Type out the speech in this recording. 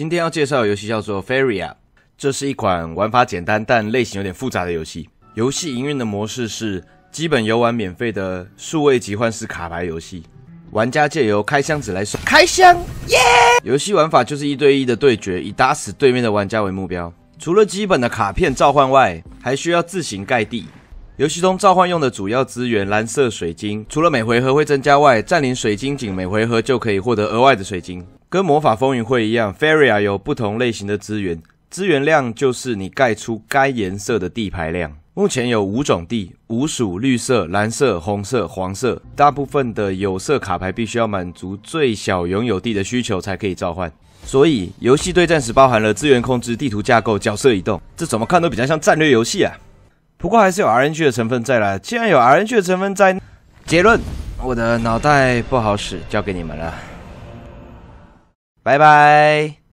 今天要介绍的游戏叫做 Feria，这是一款玩法简单但类型有点复杂的游戏。游戏营运的模式是基本游玩免费的数位集换式卡牌游戏，玩家借由开箱子来开箱耶！游戏玩法就是一对一的对决，以打死对面的玩家为目标。除了基本的卡片召唤外，还需要自行盖地。游戏中召唤用的主要资源蓝色水晶，除了每回合会增加外，占领水晶井每回合就可以获得额外的水晶。跟魔法风云会一样 f e r i a 有不同类型的资源，资源量就是你盖出该颜色的地牌量。目前有五种地：五鼠、绿色、蓝色、红色、黄色。大部分的有色卡牌必须要满足最小拥有地的需求才可以召唤。所以，游戏对战时包含了资源控制、地图架构、角色移动，这怎么看都比较像战略游戏啊。不过还是有 RNG 的成分在。啦。既然有 RNG 的成分在，结论，我的脑袋不好使，交给你们了。拜拜。